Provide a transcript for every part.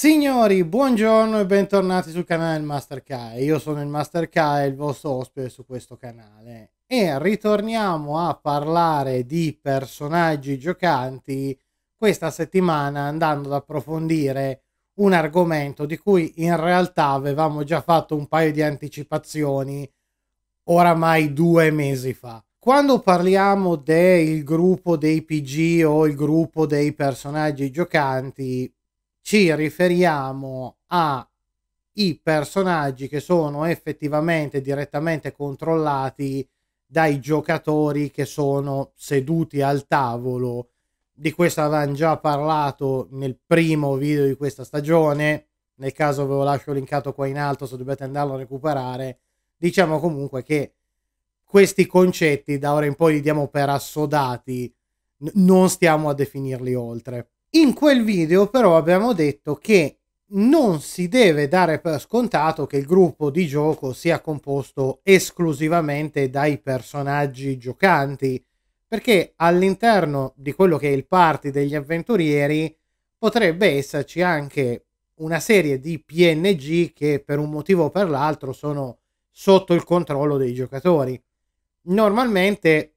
Signori, buongiorno e bentornati sul canale Master Kai. Io sono il Master Kai, il vostro ospite su questo canale. E ritorniamo a parlare di personaggi giocanti questa settimana andando ad approfondire un argomento di cui in realtà avevamo già fatto un paio di anticipazioni oramai due mesi fa. Quando parliamo del gruppo dei PG o il gruppo dei personaggi giocanti, ci riferiamo ai personaggi che sono effettivamente direttamente controllati dai giocatori che sono seduti al tavolo. Di questo avevamo già parlato nel primo video di questa stagione, nel caso ve lo lascio linkato qua in alto se dovete andarlo a recuperare. Diciamo comunque che questi concetti da ora in poi li diamo per assodati, non stiamo a definirli oltre. In quel video però abbiamo detto che non si deve dare per scontato che il gruppo di gioco sia composto esclusivamente dai personaggi giocanti, perché all'interno di quello che è il party degli avventurieri potrebbe esserci anche una serie di PNG che per un motivo o per l'altro sono sotto il controllo dei giocatori. Normalmente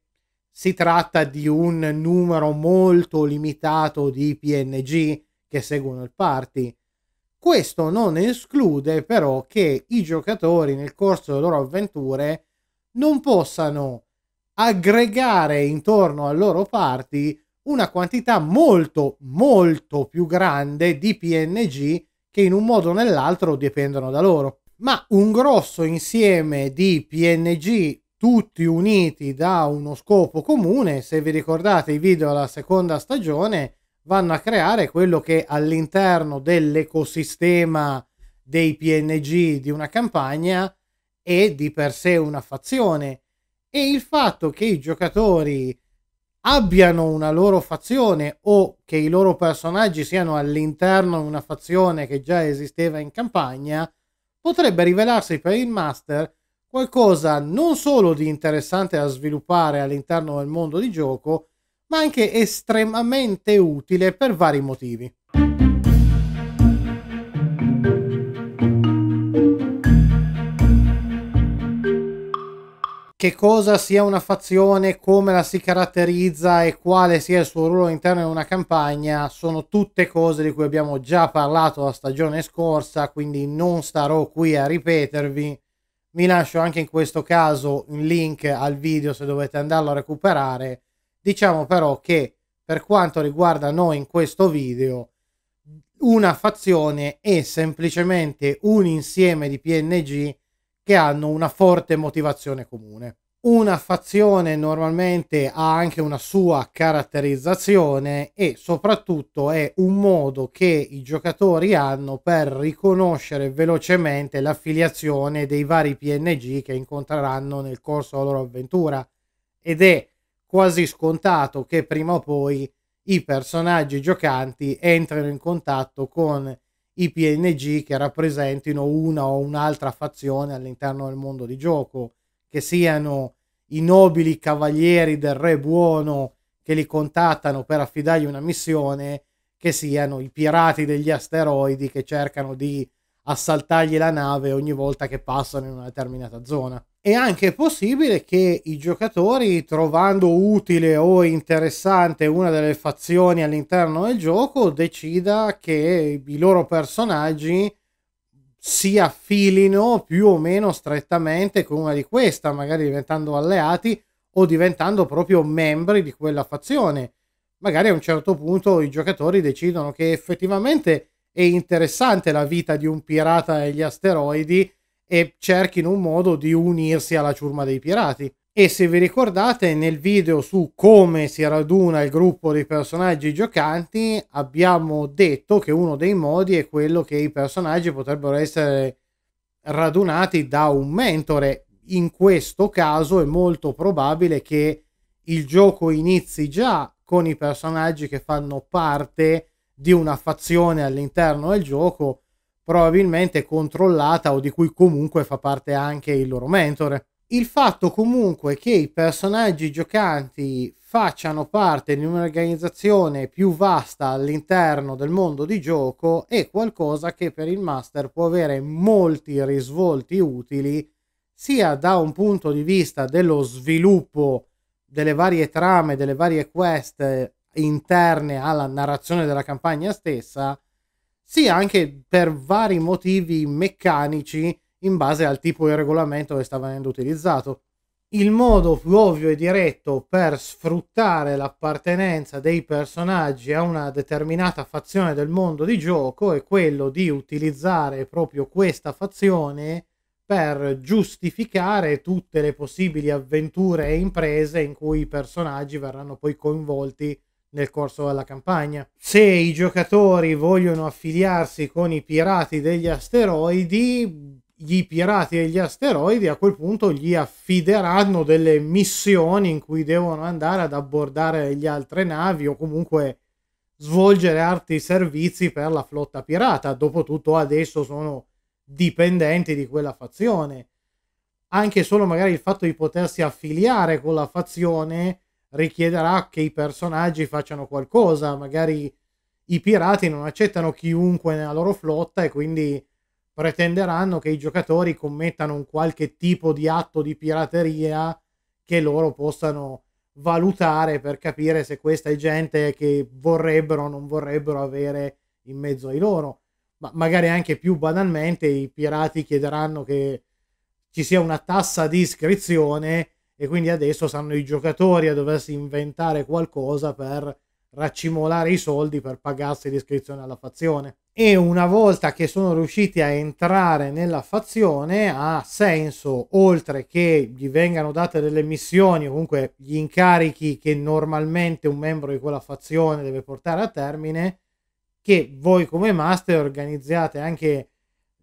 si tratta di un numero molto limitato di PNG che seguono il party. Questo non esclude però che i giocatori nel corso delle loro avventure non possano aggregare intorno al loro party una quantità molto molto più grande di PNG che in un modo o nell'altro dipendono da loro. Ma un grosso insieme di PNG tutti uniti da uno scopo comune, se vi ricordate i video alla seconda stagione, vanno a creare quello che all'interno dell'ecosistema dei PNG di una campagna è di per sé una fazione e il fatto che i giocatori abbiano una loro fazione o che i loro personaggi siano all'interno di una fazione che già esisteva in campagna potrebbe rivelarsi per il master qualcosa non solo di interessante da sviluppare all'interno del mondo di gioco, ma anche estremamente utile per vari motivi. Che cosa sia una fazione, come la si caratterizza e quale sia il suo ruolo all'interno di una campagna sono tutte cose di cui abbiamo già parlato la stagione scorsa, quindi non starò qui a ripetervi vi lascio anche in questo caso un link al video se dovete andarlo a recuperare. Diciamo però che per quanto riguarda noi in questo video, una fazione è semplicemente un insieme di PNG che hanno una forte motivazione comune. Una fazione normalmente ha anche una sua caratterizzazione e soprattutto è un modo che i giocatori hanno per riconoscere velocemente l'affiliazione dei vari PNG che incontreranno nel corso della loro avventura ed è quasi scontato che prima o poi i personaggi giocanti entrino in contatto con i PNG che rappresentino una o un'altra fazione all'interno del mondo di gioco che siano i nobili cavalieri del re buono che li contattano per affidargli una missione, che siano i pirati degli asteroidi che cercano di assaltargli la nave ogni volta che passano in una determinata zona. È anche possibile che i giocatori, trovando utile o interessante una delle fazioni all'interno del gioco, decida che i loro personaggi si affilino più o meno strettamente con una di questa, magari diventando alleati o diventando proprio membri di quella fazione. Magari a un certo punto i giocatori decidono che effettivamente è interessante la vita di un pirata e gli asteroidi e cerchino un modo di unirsi alla ciurma dei pirati e se vi ricordate nel video su come si raduna il gruppo dei personaggi giocanti abbiamo detto che uno dei modi è quello che i personaggi potrebbero essere radunati da un mentore. In questo caso è molto probabile che il gioco inizi già con i personaggi che fanno parte di una fazione all'interno del gioco, probabilmente controllata o di cui comunque fa parte anche il loro mentore il fatto comunque che i personaggi giocanti facciano parte di un'organizzazione più vasta all'interno del mondo di gioco è qualcosa che per il master può avere molti risvolti utili sia da un punto di vista dello sviluppo delle varie trame, delle varie quest interne alla narrazione della campagna stessa, sia anche per vari motivi meccanici in base al tipo di regolamento che sta venendo utilizzato. Il modo più ovvio e diretto per sfruttare l'appartenenza dei personaggi a una determinata fazione del mondo di gioco è quello di utilizzare proprio questa fazione per giustificare tutte le possibili avventure e imprese in cui i personaggi verranno poi coinvolti nel corso della campagna. Se i giocatori vogliono affiliarsi con i pirati degli asteroidi, i pirati e gli asteroidi a quel punto gli affideranno delle missioni in cui devono andare ad abbordare le altre navi o comunque svolgere altri servizi per la flotta pirata. Dopotutto adesso sono dipendenti di quella fazione. Anche solo magari il fatto di potersi affiliare con la fazione richiederà che i personaggi facciano qualcosa, magari i pirati non accettano chiunque nella loro flotta e quindi pretenderanno che i giocatori commettano un qualche tipo di atto di pirateria che loro possano valutare per capire se questa è gente che vorrebbero o non vorrebbero avere in mezzo ai loro. Ma magari anche più banalmente i pirati chiederanno che ci sia una tassa di iscrizione e quindi adesso saranno i giocatori a doversi inventare qualcosa per raccimolare i soldi per pagarsi l'iscrizione alla fazione. E una volta che sono riusciti a entrare nella fazione, ha senso, oltre che gli vengano date delle missioni, comunque gli incarichi che normalmente un membro di quella fazione deve portare a termine, che voi come master organizziate anche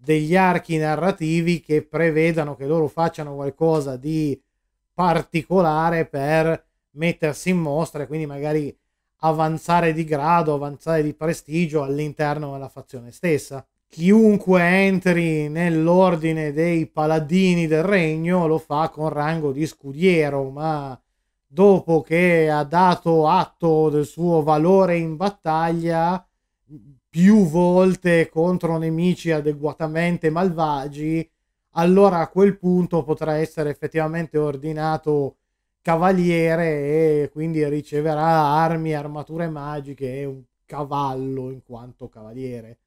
degli archi narrativi che prevedano che loro facciano qualcosa di particolare per mettersi in mostra e quindi magari avanzare di grado, avanzare di prestigio all'interno della fazione stessa. Chiunque entri nell'ordine dei paladini del regno lo fa con rango di scudiero, ma dopo che ha dato atto del suo valore in battaglia più volte contro nemici adeguatamente malvagi, allora a quel punto potrà essere effettivamente ordinato cavaliere e quindi riceverà armi, armature magiche e un cavallo in quanto cavaliere.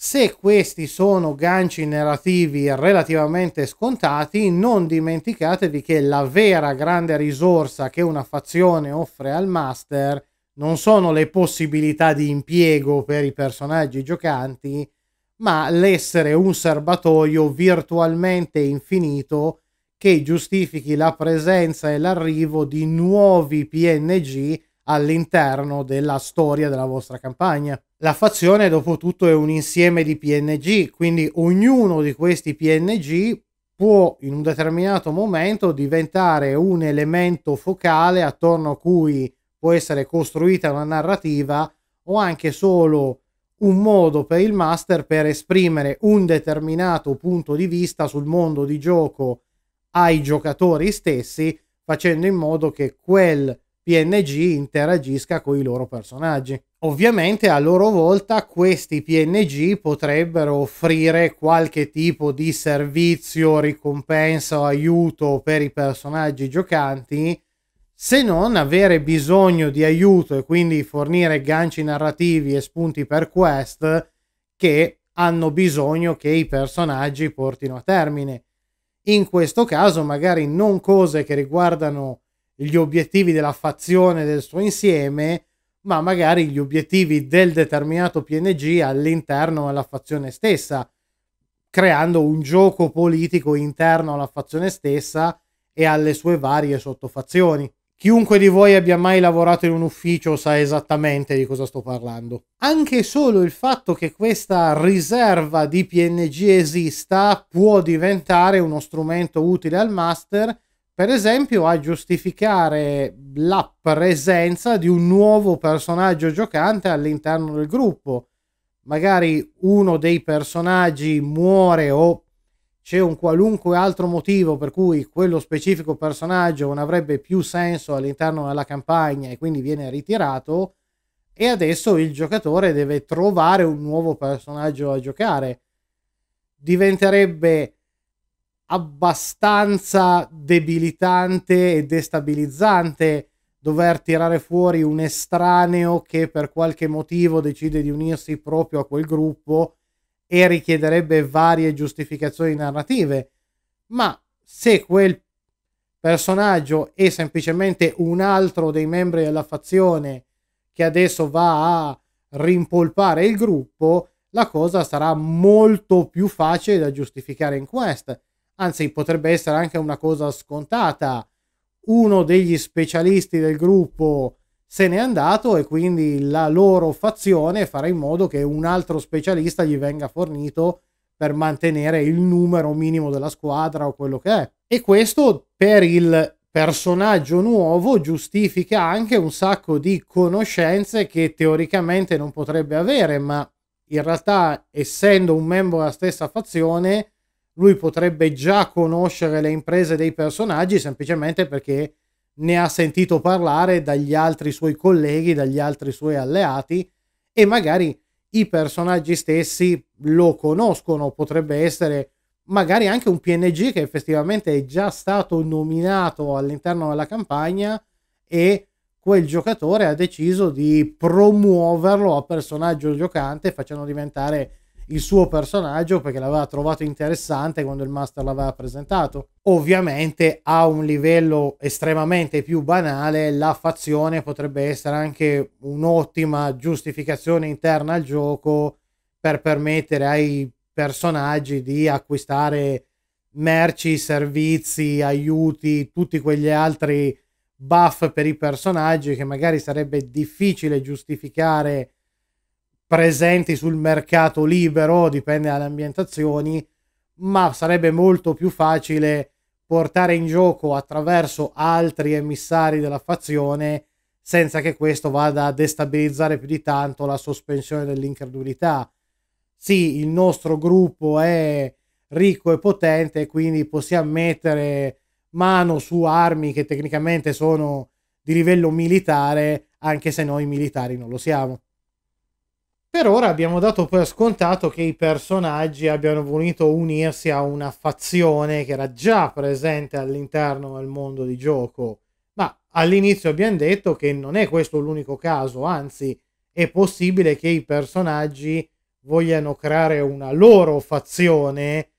Se questi sono ganci narrativi relativamente scontati, non dimenticatevi che la vera grande risorsa che una fazione offre al master non sono le possibilità di impiego per i personaggi giocanti, ma l'essere un serbatoio virtualmente infinito che giustifichi la presenza e l'arrivo di nuovi PNG all'interno della storia della vostra campagna. La fazione, dopo tutto, è un insieme di PNG, quindi ognuno di questi PNG può in un determinato momento diventare un elemento focale attorno a cui può essere costruita una narrativa o anche solo un modo per il master per esprimere un determinato punto di vista sul mondo di gioco ai giocatori stessi facendo in modo che quel PNG interagisca con i loro personaggi. Ovviamente a loro volta questi PNG potrebbero offrire qualche tipo di servizio, ricompensa o aiuto per i personaggi giocanti, se non avere bisogno di aiuto e quindi fornire ganci narrativi e spunti per quest che hanno bisogno che i personaggi portino a termine in questo caso magari non cose che riguardano gli obiettivi della fazione del suo insieme, ma magari gli obiettivi del determinato PNG all'interno della fazione stessa, creando un gioco politico interno alla fazione stessa e alle sue varie sottofazioni. Chiunque di voi abbia mai lavorato in un ufficio sa esattamente di cosa sto parlando. Anche solo il fatto che questa riserva di PNG esista può diventare uno strumento utile al master, per esempio a giustificare la presenza di un nuovo personaggio giocante all'interno del gruppo. Magari uno dei personaggi muore o c'è un qualunque altro motivo per cui quello specifico personaggio non avrebbe più senso all'interno della campagna e quindi viene ritirato e adesso il giocatore deve trovare un nuovo personaggio a giocare. Diventerebbe abbastanza debilitante e destabilizzante dover tirare fuori un estraneo che per qualche motivo decide di unirsi proprio a quel gruppo e richiederebbe varie giustificazioni narrative, ma se quel personaggio è semplicemente un altro dei membri della fazione che adesso va a rimpolpare il gruppo, la cosa sarà molto più facile da giustificare in quest. Anzi, potrebbe essere anche una cosa scontata. Uno degli specialisti del gruppo se n'è andato e quindi la loro fazione farà in modo che un altro specialista gli venga fornito per mantenere il numero minimo della squadra o quello che è. E questo per il personaggio nuovo giustifica anche un sacco di conoscenze che teoricamente non potrebbe avere, ma in realtà essendo un membro della stessa fazione lui potrebbe già conoscere le imprese dei personaggi semplicemente perché ne ha sentito parlare dagli altri suoi colleghi, dagli altri suoi alleati e magari i personaggi stessi lo conoscono, potrebbe essere magari anche un PNG che effettivamente è già stato nominato all'interno della campagna e quel giocatore ha deciso di promuoverlo a personaggio giocante facendo diventare il suo personaggio perché l'aveva trovato interessante quando il master l'aveva presentato. Ovviamente a un livello estremamente più banale la fazione potrebbe essere anche un'ottima giustificazione interna al gioco per permettere ai personaggi di acquistare merci, servizi, aiuti, tutti quegli altri buff per i personaggi che magari sarebbe difficile giustificare presenti sul mercato libero, dipende dalle ambientazioni, ma sarebbe molto più facile portare in gioco attraverso altri emissari della fazione senza che questo vada a destabilizzare più di tanto la sospensione dell'incredulità. Sì, il nostro gruppo è ricco e potente, quindi possiamo mettere mano su armi che tecnicamente sono di livello militare, anche se noi militari non lo siamo. Per ora abbiamo dato per scontato che i personaggi abbiano voluto unirsi a una fazione che era già presente all'interno del mondo di gioco, ma all'inizio abbiamo detto che non è questo l'unico caso, anzi è possibile che i personaggi vogliano creare una loro fazione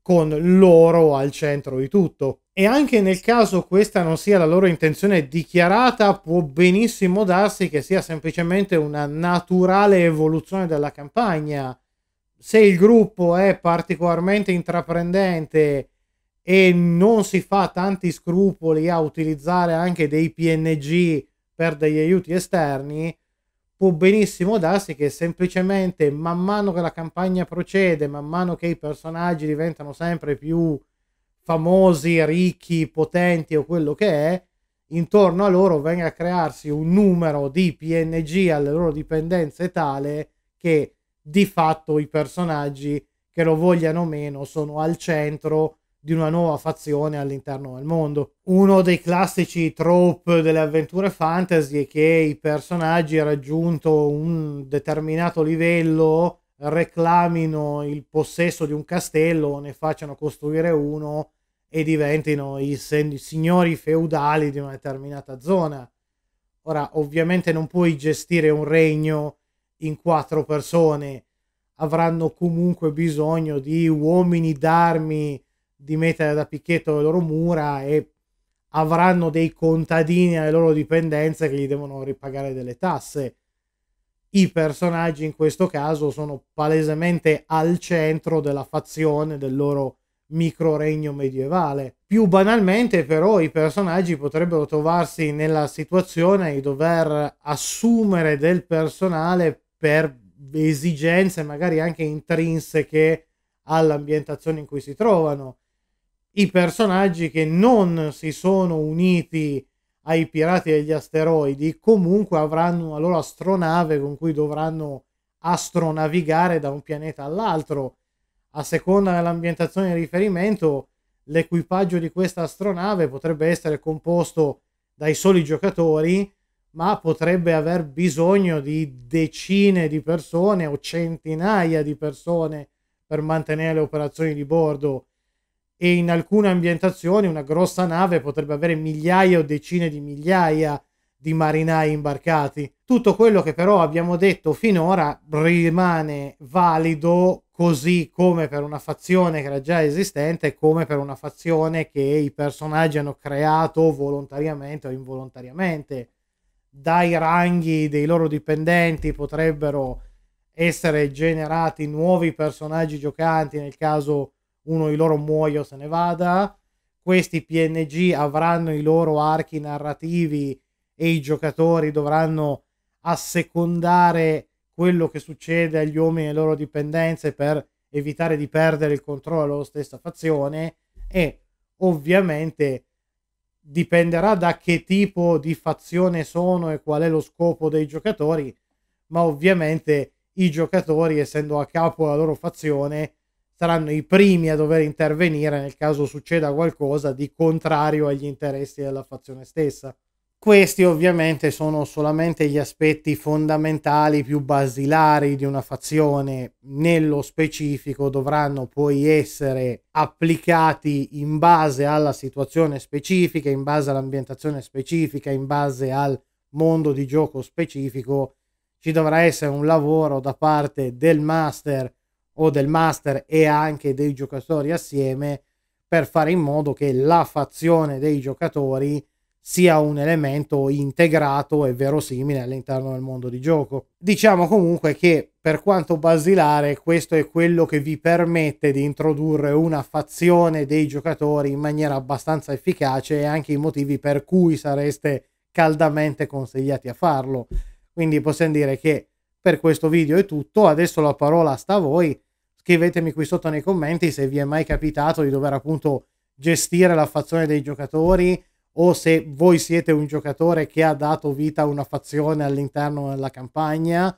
con loro al centro di tutto e anche nel caso questa non sia la loro intenzione dichiarata, può benissimo darsi che sia semplicemente una naturale evoluzione della campagna. Se il gruppo è particolarmente intraprendente e non si fa tanti scrupoli a utilizzare anche dei PNG per degli aiuti esterni, può benissimo darsi che semplicemente man mano che la campagna procede, man mano che i personaggi diventano sempre più famosi, ricchi, potenti o quello che è, intorno a loro venga a crearsi un numero di PNG alle loro dipendenze tale che di fatto i personaggi che lo vogliano o meno sono al centro di una nuova fazione all'interno del mondo. Uno dei classici trope delle avventure fantasy è che i personaggi raggiunto un determinato livello reclamino il possesso di un castello, ne facciano costruire uno e diventino i signori feudali di una determinata zona. Ora, ovviamente non puoi gestire un regno in quattro persone, avranno comunque bisogno di uomini d'armi di mettere da picchetto le loro mura e avranno dei contadini alle loro dipendenze che gli devono ripagare delle tasse i personaggi in questo caso sono palesemente al centro della fazione del loro micro regno medievale. Più banalmente però i personaggi potrebbero trovarsi nella situazione di dover assumere del personale per esigenze magari anche intrinseche all'ambientazione in cui si trovano. I personaggi che non si sono uniti ai pirati degli asteroidi, comunque avranno una loro astronave con cui dovranno astronavigare da un pianeta all'altro. A seconda dell'ambientazione di riferimento, l'equipaggio di questa astronave potrebbe essere composto dai soli giocatori, ma potrebbe aver bisogno di decine di persone o centinaia di persone per mantenere le operazioni di bordo e in alcune ambientazioni una grossa nave potrebbe avere migliaia o decine di migliaia di marinai imbarcati. Tutto quello che però abbiamo detto finora rimane valido così come per una fazione che era già esistente, come per una fazione che i personaggi hanno creato volontariamente o involontariamente. Dai ranghi dei loro dipendenti potrebbero essere generati nuovi personaggi giocanti, nel caso uno di loro muoia o se ne vada. Questi PNG avranno i loro archi narrativi e i giocatori dovranno assecondare quello che succede agli uomini e alle loro dipendenze per evitare di perdere il controllo della loro stessa fazione e ovviamente dipenderà da che tipo di fazione sono e qual è lo scopo dei giocatori, ma ovviamente i giocatori, essendo a capo della loro fazione, saranno i primi a dover intervenire nel caso succeda qualcosa di contrario agli interessi della fazione stessa. Questi ovviamente sono solamente gli aspetti fondamentali più basilari di una fazione, nello specifico dovranno poi essere applicati in base alla situazione specifica, in base all'ambientazione specifica, in base al mondo di gioco specifico. Ci dovrà essere un lavoro da parte del master o del master e anche dei giocatori assieme per fare in modo che la fazione dei giocatori sia un elemento integrato e verosimile all'interno del mondo di gioco. Diciamo comunque che per quanto basilare questo è quello che vi permette di introdurre una fazione dei giocatori in maniera abbastanza efficace e anche i motivi per cui sareste caldamente consigliati a farlo. Quindi possiamo dire che per questo video è tutto, adesso la parola sta a voi scrivetemi qui sotto nei commenti se vi è mai capitato di dover appunto gestire la fazione dei giocatori o se voi siete un giocatore che ha dato vita a una fazione all'interno della campagna,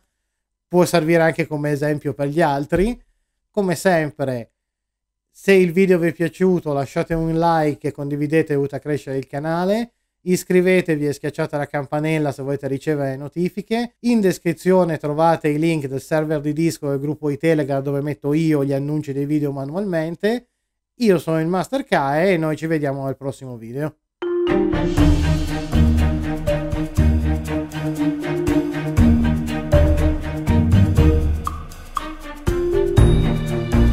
può servire anche come esempio per gli altri. Come sempre, se il video vi è piaciuto lasciate un like e condividete, aiuta a crescere il canale. Iscrivetevi e schiacciate la campanella se volete ricevere notifiche. In descrizione trovate i link del server di disco del gruppo di Telegram dove metto io gli annunci dei video manualmente. Io sono il Master Kae e noi ci vediamo al prossimo video.